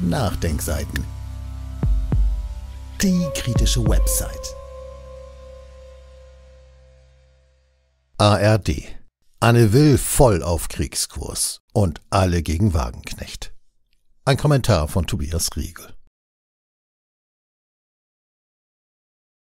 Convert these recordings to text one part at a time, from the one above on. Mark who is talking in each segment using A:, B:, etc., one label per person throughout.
A: Nachdenkseiten. Die kritische Website. ARD. Anne Will voll auf Kriegskurs und alle gegen Wagenknecht. Ein Kommentar von Tobias Riegel.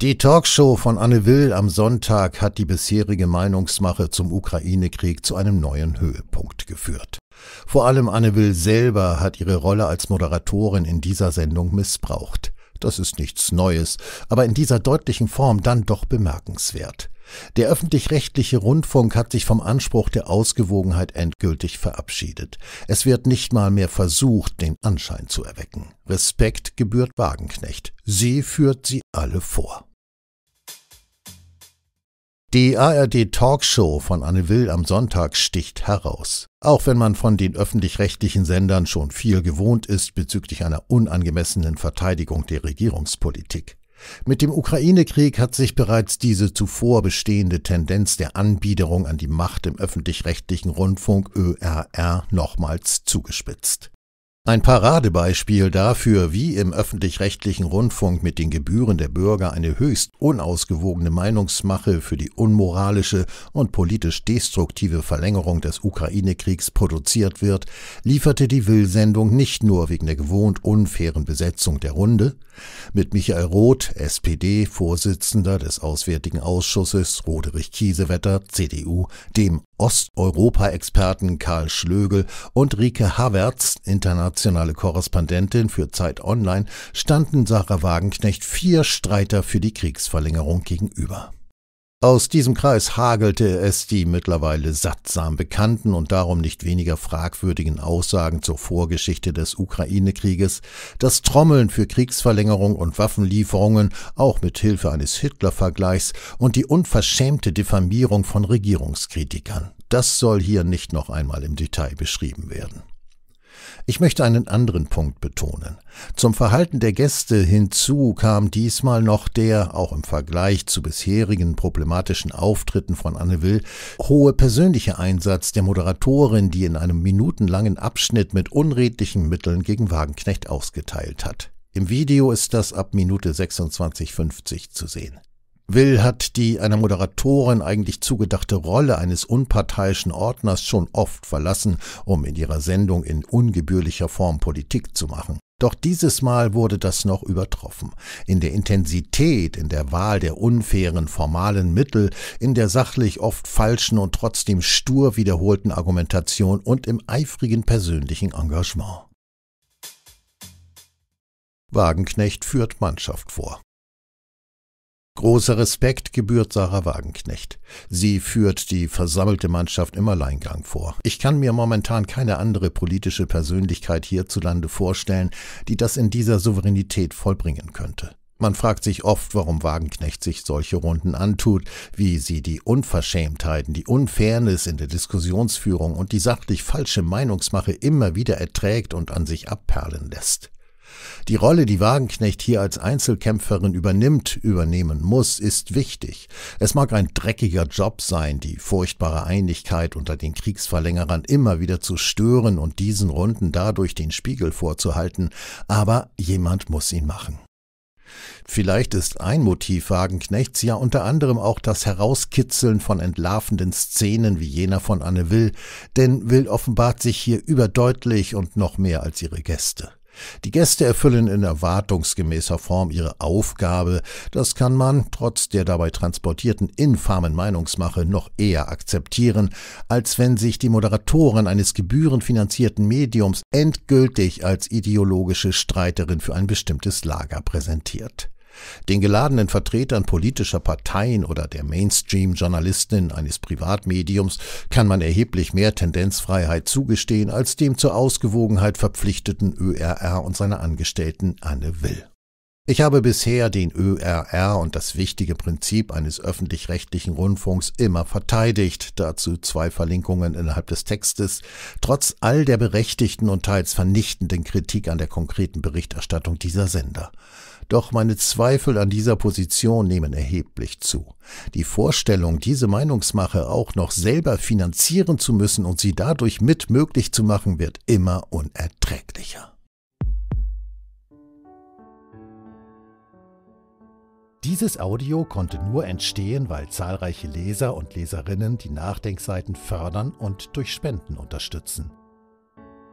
A: Die Talkshow von Anne Will am Sonntag hat die bisherige Meinungsmache zum Ukraine-Krieg zu einem neuen Höhepunkt geführt. Vor allem Anne Will selber hat ihre Rolle als Moderatorin in dieser Sendung missbraucht. Das ist nichts Neues, aber in dieser deutlichen Form dann doch bemerkenswert. Der öffentlich-rechtliche Rundfunk hat sich vom Anspruch der Ausgewogenheit endgültig verabschiedet. Es wird nicht mal mehr versucht, den Anschein zu erwecken. Respekt gebührt Wagenknecht. Sie führt sie alle vor. Die ARD-Talkshow von Anne Will am Sonntag sticht heraus. Auch wenn man von den öffentlich-rechtlichen Sendern schon viel gewohnt ist bezüglich einer unangemessenen Verteidigung der Regierungspolitik. Mit dem Ukraine-Krieg hat sich bereits diese zuvor bestehende Tendenz der Anbiederung an die Macht im öffentlich-rechtlichen Rundfunk ÖRR nochmals zugespitzt. Ein Paradebeispiel dafür, wie im öffentlich-rechtlichen Rundfunk mit den Gebühren der Bürger eine höchst unausgewogene Meinungsmache für die unmoralische und politisch destruktive Verlängerung des Ukraine-Kriegs produziert wird, lieferte die Will-Sendung nicht nur wegen der gewohnt unfairen Besetzung der Runde. Mit Michael Roth, SPD, Vorsitzender des Auswärtigen Ausschusses, Roderich Kiesewetter, CDU, dem Osteuropa-Experten Karl Schlögel und Rike Havertz, internationale Korrespondentin für Zeit Online, standen Sarah Wagenknecht vier Streiter für die Kriegsverlängerung gegenüber. Aus diesem Kreis hagelte es die mittlerweile sattsam bekannten und darum nicht weniger fragwürdigen Aussagen zur Vorgeschichte des Ukraine-Krieges, dass Trommeln für Kriegsverlängerung und Waffenlieferungen auch mit Hilfe eines Hitler-Vergleichs und die unverschämte Diffamierung von Regierungskritikern. Das soll hier nicht noch einmal im Detail beschrieben werden. Ich möchte einen anderen Punkt betonen. Zum Verhalten der Gäste hinzu kam diesmal noch der, auch im Vergleich zu bisherigen problematischen Auftritten von Anne Will, hohe persönliche Einsatz der Moderatorin, die in einem minutenlangen Abschnitt mit unredlichen Mitteln gegen Wagenknecht ausgeteilt hat. Im Video ist das ab Minute 26.50 zu sehen. Will hat die einer Moderatorin eigentlich zugedachte Rolle eines unparteiischen Ordners schon oft verlassen, um in ihrer Sendung in ungebührlicher Form Politik zu machen. Doch dieses Mal wurde das noch übertroffen. In der Intensität, in der Wahl der unfairen formalen Mittel, in der sachlich oft falschen und trotzdem stur wiederholten Argumentation und im eifrigen persönlichen Engagement. Wagenknecht führt Mannschaft vor. Großer Respekt gebührt Sarah Wagenknecht. Sie führt die versammelte Mannschaft im Alleingang vor. Ich kann mir momentan keine andere politische Persönlichkeit hierzulande vorstellen, die das in dieser Souveränität vollbringen könnte. Man fragt sich oft, warum Wagenknecht sich solche Runden antut, wie sie die Unverschämtheiten, die Unfairness in der Diskussionsführung und die sachlich falsche Meinungsmache immer wieder erträgt und an sich abperlen lässt. Die Rolle, die Wagenknecht hier als Einzelkämpferin übernimmt, übernehmen muss, ist wichtig. Es mag ein dreckiger Job sein, die furchtbare Einigkeit unter den Kriegsverlängerern immer wieder zu stören und diesen Runden dadurch den Spiegel vorzuhalten, aber jemand muss ihn machen. Vielleicht ist ein Motiv Wagenknechts ja unter anderem auch das Herauskitzeln von entlarvenden Szenen wie jener von Anne Will, denn Will offenbart sich hier überdeutlich und noch mehr als ihre Gäste. Die Gäste erfüllen in erwartungsgemäßer Form ihre Aufgabe. Das kann man, trotz der dabei transportierten infamen Meinungsmache, noch eher akzeptieren, als wenn sich die Moderatorin eines gebührenfinanzierten Mediums endgültig als ideologische Streiterin für ein bestimmtes Lager präsentiert. Den geladenen Vertretern politischer Parteien oder der Mainstream-Journalistin eines Privatmediums kann man erheblich mehr Tendenzfreiheit zugestehen als dem zur Ausgewogenheit verpflichteten ÖRR und seiner Angestellten Anne Will. Ich habe bisher den ÖRR und das wichtige Prinzip eines öffentlich-rechtlichen Rundfunks immer verteidigt, dazu zwei Verlinkungen innerhalb des Textes, trotz all der berechtigten und teils vernichtenden Kritik an der konkreten Berichterstattung dieser Sender. Doch meine Zweifel an dieser Position nehmen erheblich zu. Die Vorstellung, diese Meinungsmache auch noch selber finanzieren zu müssen und sie dadurch mit möglich zu machen, wird immer unerträglicher. Dieses Audio konnte nur entstehen, weil zahlreiche Leser und Leserinnen die Nachdenkseiten fördern und durch Spenden unterstützen.